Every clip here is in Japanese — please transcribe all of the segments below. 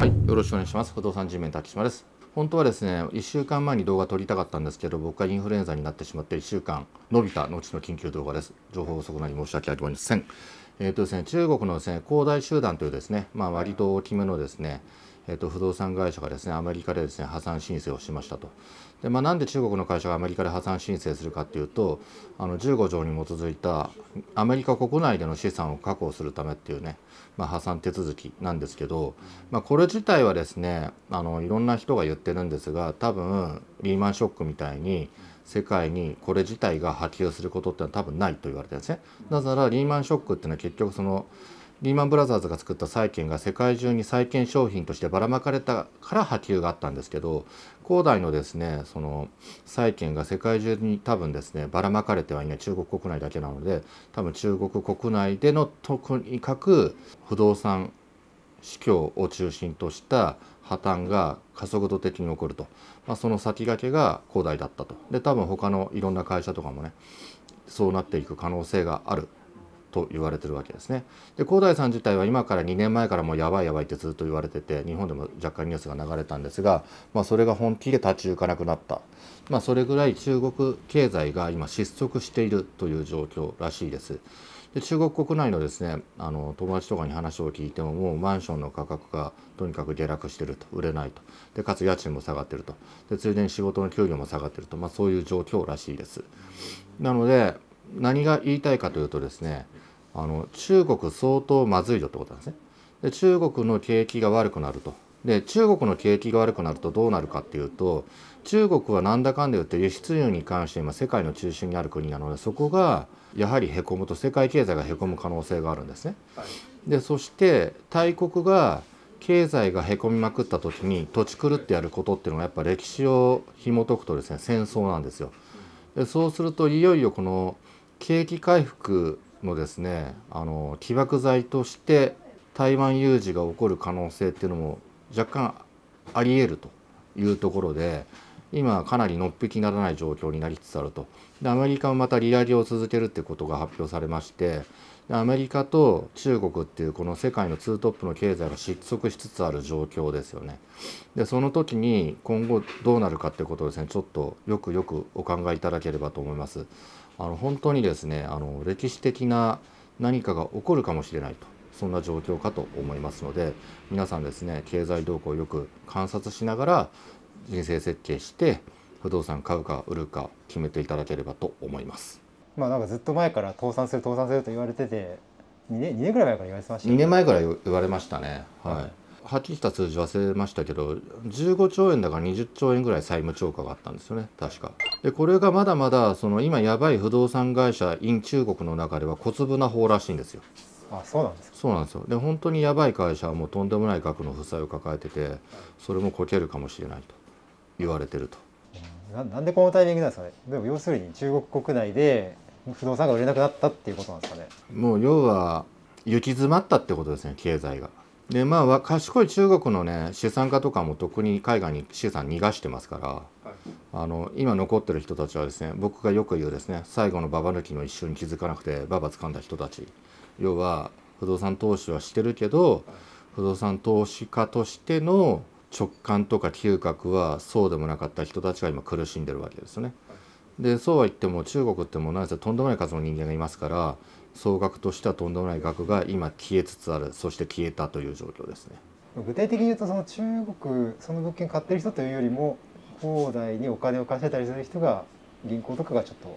はい、よろしくお願いします。不動産事面滝島です。本当はですね、1週間前に動画撮りたかったんですけど、僕がインフルエンザになってしまって1週間伸びた後の緊急動画です。情報遅くなり申し訳ありません。えっ、ー、とですね、中国のですね、恒大集団というですね、まあ割と大きめのですね、えっと、不動産会社がですねアメリカでですね破産申請をしましたと。でまあ、なんで中国の会社がアメリカで破産申請するかっていうとあの15条に基づいたアメリカ国内での資産を確保するためっていうね、まあ、破産手続きなんですけど、まあ、これ自体はですねあのいろんな人が言ってるんですが多分リーマンショックみたいに世界にこれ自体が波及することってのは多分ないと言われてるんですね。なぜならリーマンショックっていうのは結局そのリーマン・ブラザーズが作った債券が世界中に債券商品としてばらまかれたから波及があったんですけど恒大のですねその債券が世界中に多分ですねばらまかれてはいない中国国内だけなので多分中国国内でのとにかく不動産市況を中心とした破綻が加速度的に起こると、まあ、その先駆けが恒大だったとで多分他のいろんな会社とかもねそうなっていく可能性があると言われてるわけですね。で高台さん自体は今から2年前からもうやばいやばいってずっと言われてて日本でも若干ニュースが流れたんですが、まあ、それが本気で立ち行かなくなった、まあ、それぐらい中国経済が今失速しているという状況らしいです。で中国国内のですねあの友達とかに話を聞いてももうマンションの価格がとにかく下落してると売れないとでかつ家賃も下がってるとでついでに仕事の給料も下がってると、まあ、そういう状況らしいです。なので何が言いたいかというとですねあの中国相当まずいよってことなんですね。で中国の景気が悪くなると。で中国の景気が悪くなるとどうなるかっていうと中国はなんだかんだ言って輸出入に関して今世界の中心にある国なのでそこがやはりへこむと世界経済がへこむ可能性があるんですね。でそして大国が経済がへこみまくった時に土地狂ってやることっていうのはやっぱ歴史を紐解くとですね戦争なんですよ。でそうするといよいよこの景気回復のですねあの起爆剤として台湾有事が起こる可能性っていうのも若干ありえるというところで今かなりのっぴきならない状況になりつつあるとでアメリカはまた利上げを続けるってことが発表されましてでアメリカと中国っていうこの世界のツートップの経済が失速しつつある状況ですよねでその時に今後どうなるかってことをですねちょっとよくよくお考えいただければと思いますあの本当にですねあの歴史的な何かが起こるかもしれないとそんな状況かと思いますので皆さんですね経済動向をよく観察しながら人生設計して不動産買うか売るか決めていただければと思います。まあなんかずっと前から倒産する倒産すると言われてて2年 ,2 年ぐらい前から言われてました、ね、2年前から言われましたね。はい、はっきりした数字忘れましたけど15兆円だから20兆円ぐらい債務超過があったんですよね確かでこれがまだまだその今やばい不動産会社 in 中国の中では小粒な方らしいんですよあそうなんですかそうなんですよで本当にやばい会社はもうとんでもない額の負債を抱えててそれもこけるかもしれないと言われてると。ななんでこのタイミングなんですかねでも要するに中国国内で不動産が売れなくなったっていうことなんですかねもう要は行き詰まったってことですね経済が。でまあ賢い中国のね資産家とかも特に海外に資産逃がしてますから、あの今残ってる人たちはですね僕がよく言うですね最後のババ抜きの一瞬気づかなくてババ掴んだ人たち要は不動産投資はしてるけど、不動産投資家としての直感とか嗅覚はそうでもなかった人たちが今苦しんでるわけですよね。でそうは言っても中国ってもう何せとんでもない数の人間がいますから総額としてはとんでもない額が今消えつつあるそして消えたという状況ですね。具体的に言うとその中国その物件買ってる人というよりも恒大にお金を貸してたりする人が銀行とかがちょっと。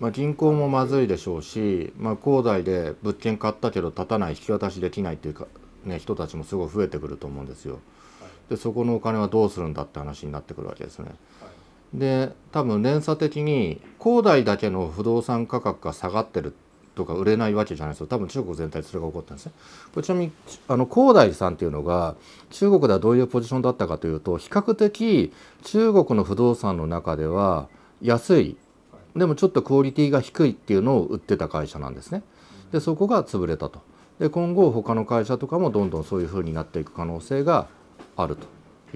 まあ、銀行もまずいでしょうし、まあ、恒大で物件買ったけど立たない引き渡しできないっていうか、ね、人たちもすごい増えてくると思うんですよ。でそこのお金はどうするんだって話になってくるわけですね。で多分連鎖的に恒大だけの不動産価格が下がってるとか売れないわけじゃないですよ多分中国全体それが起こったんですね。これちなみにあの恒大さんっていうのが中国ではどういうポジションだったかというと比較的中国の不動産の中では安いでもちょっとクオリティが低いっていうのを売ってた会社なんですね。でそこが潰れたと。で今後他の会社とかもどんどんそういうふうになっていく可能性があると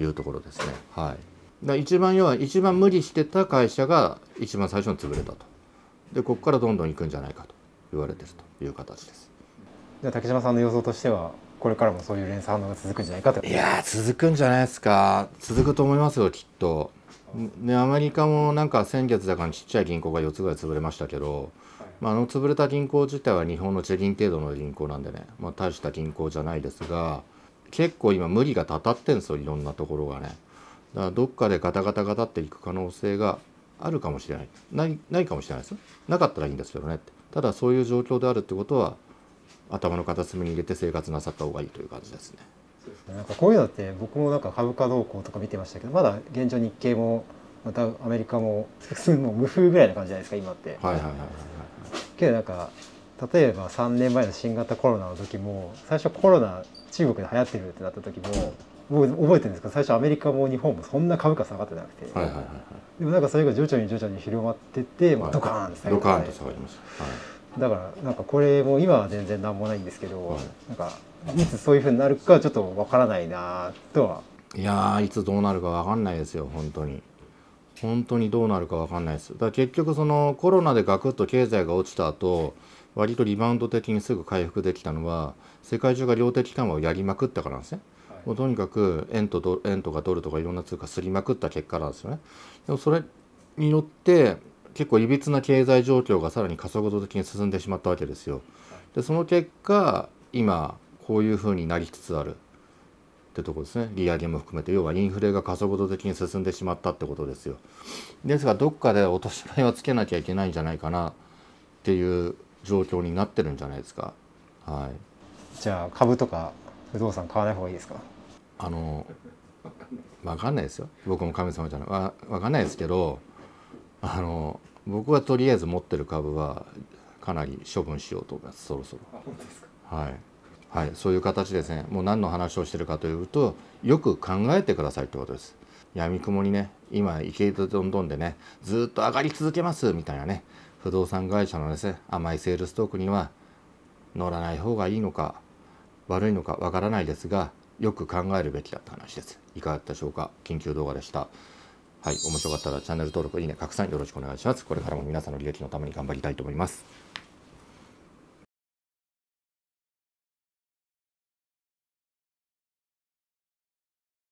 いうところですね。はい、だ一番要は一番無理してた会社が一番最初に潰れたとでここからどんどんいくんじゃないかと言われてるという形です。じゃあ竹島さんの予想としてはこれからもそういう連鎖反応が続くんじゃないかといや続くんじゃないですか続くと思いますよきっと。ね、アメリカもなんか先月だからちっちゃい銀行が4つぐらい潰れましたけど、まあ、あの潰れた銀行自体は日本の地銀程度の銀行なんでね、まあ、大した銀行じゃないですが。結構今無理がたたってんすよいろんなところがね。だからどっかでガタガタガタっていく可能性があるかもしれないないないかもしれないですよなかったらいいんですけどねってただそういう状況であるってことは頭の片隅に入れて生活なさった方がいいという感じですね。なんかこういうのって僕もなんか株価動向とか見てましたけどまだ現状日経もまたアメリカも普 通も無風ぐらいな感じじゃないですか今って。はいはいはいはい、けどなんか例えば3年前の新型コロナの時も最初コロナ中国で流行ってるってなった時も僕覚えてるんですけど最初アメリカも日本もそんな株価下がってなくて、はいはいはいでもなんかそれが徐々に徐々に広まってって、まあ、ドカーンって下が下がります、はい、だからなんかこれも今は全然何もないんですけど、はい、なんかいつそういうふうになるかちょっとわからないなとはいやいつどうなるかわかんないですよ本当に。本当にどうなるかわかんないです。だから結局そのコロナでガクッと経済が落ちた後、割とリバウンド的にすぐ回復できたのは世界中が量的緩和をやりまくったからなんですね。もうとにかく円とド円とかドルとかいろんな通貨すりまくった結果なんですよね。でもそれによって結構いびつな経済状況がさらに加速度的に進んでしまったわけですよ。でその結果今こういうふうになりつつあるってとこですね利上げも含めて要はインフレが加速度的に進んでしまったってことですよ。ですがどっかで落とし前をつけなきゃいけないんじゃないかなっていう状況になってるんじゃないですか。はい、じゃあ株とか不動産買わない方がいいですかあの分かんないですよ僕も神様じゃないわ分かんないですけどあの僕はとりあえず持ってる株はかなり処分しようと思いますそろそろ。はいはい、そういう形ですねもう何の話をしてるかというとよく考えてくださいってことです。闇雲にね今池井とどんどんでねずっと上がり続けますみたいなね不動産会社のですね甘いセールストークには乗らない方がいいのか悪いのかわからないですがよく考えるべきだった話ですいかがだったでしょうか緊急動画でしたはい面白かったらチャンネル登録いいね拡散よろしくお願いしますこれからも皆さんの利益のために頑張りたいと思います